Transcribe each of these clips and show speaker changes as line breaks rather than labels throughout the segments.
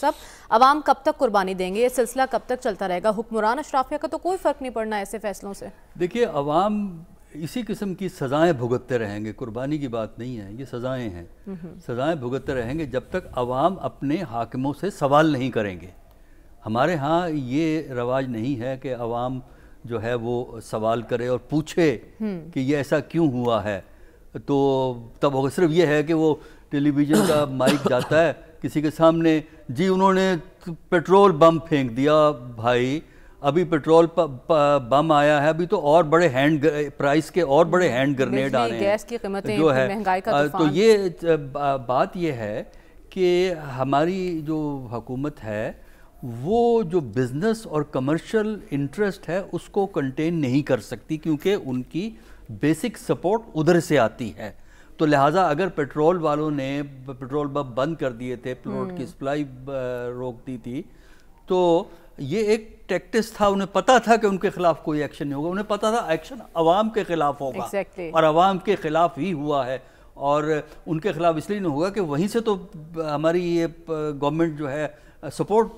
सब आवाम कब तक कुर्बानी देंगे ये सिलसिला कब तक चलता रहेगा हुक्मरान अशराफिया का तो कोई फ़र्क नहीं पड़ना ऐसे फैसलों से देखिए आवाम इसी किस्म की सज़ाएं भुगतते रहेंगे कुर्बानी की बात नहीं है ये सज़ाएं हैं सज़ाएं भुगतते रहेंगे जब तक आवाम अपने हाकिमों से सवाल नहीं करेंगे हमारे यहाँ ये रवाज नहीं है कि आवाम जो है वो सवाल करे और पूछे हम्म। कि ये ऐसा क्यों हुआ है तो तब सिर्फ ये है कि वो टेलीविज़न का माइक जाता है किसी के सामने जी उन्होंने पेट्रोल बम फेंक दिया भाई अभी पेट्रोल बम आया है अभी तो और बड़े हैंड प्राइस के और बड़े हैंड ग्रेनेड आ रहे हैं गैस की कीमतें जो है का तो ये बात ये है कि हमारी जो हुकूमत है वो जो बिज़नेस और कमर्शियल इंटरेस्ट है उसको कंटेन नहीं कर सकती क्योंकि उनकी बेसिक सपोर्ट उधर से आती है तो लिहाजा अगर पेट्रोल वालों ने पेट्रोल पम्प बंद कर दिए थे प्लॉट हम्म। की सप्लाई रोक दी थी तो ये एक टैक्टिस था उन्हें पता था कि उनके खिलाफ कोई एक्शन नहीं होगा उन्हें पता था एक्शन अवाम के खिलाफ होगा exactly. और अवाम के खिलाफ ही हुआ है और उनके खिलाफ इसलिए नहीं होगा कि वहीं से तो हमारी ये गवर्नमेंट जो है सपोर्ट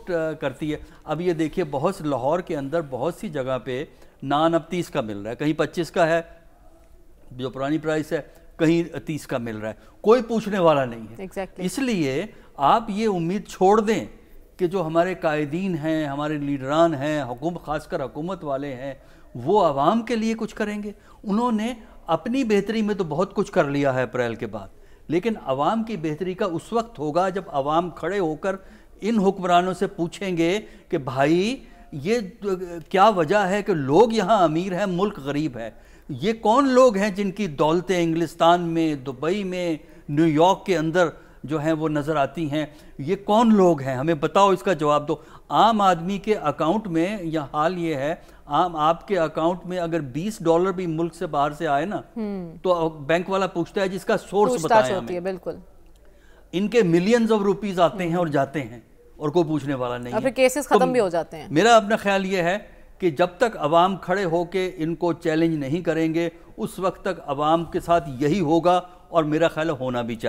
करती है अब ये देखिए बहुत लाहौर के अंदर बहुत सी जगह पे नान अब तीस का मिल रहा है कहीं पच्चीस का है जो पुरानी प्राइस है कहीं तीस का मिल रहा है कोई पूछने वाला नहीं है exactly. इसलिए आप ये उम्मीद छोड़ दें कि जो हमारे कायदीन हैं हमारे लीडरान हैं हुकूम खासकर हुकूमत वाले हैं वो आवाम के लिए कुछ करेंगे उन्होंने अपनी बेहतरी में तो बहुत कुछ कर लिया है अप्रैल के बाद लेकिन आवाम की बेहतरी का उस वक्त होगा जब आवाम खड़े होकर इन हुक्मरानों से पूछेंगे कि भाई ये तो, क्या वजह है कि लोग यहाँ अमीर हैं मुल्क गरीब है ये कौन लोग हैं जिनकी दौलतें इंग्लिस्तान में दुबई में न्यूयॉर्क के अंदर जो हैं वो नज़र आती हैं ये कौन लोग हैं हमें बताओ इसका जवाब दो आम आदमी के अकाउंट में या हाल ये है आम आपके अकाउंट में अगर 20 डॉलर भी मुल्क से बाहर से आए ना हम्म। तो बैंक वाला पूछता है जिसका सोर्स बताया होती है बिल्कुल इनके मिलियंस ऑफ रुपीज आते हैं हम्म। और जाते हैं और कोई पूछने वाला नहीं है। केसेस तो खत्म भी हो जाते हैं मेरा अपना ख्याल ये है कि जब तक अवाम खड़े होके इनको चैलेंज नहीं करेंगे उस वक्त तक अवाम के साथ यही होगा और मेरा ख्याल होना भी चाहिए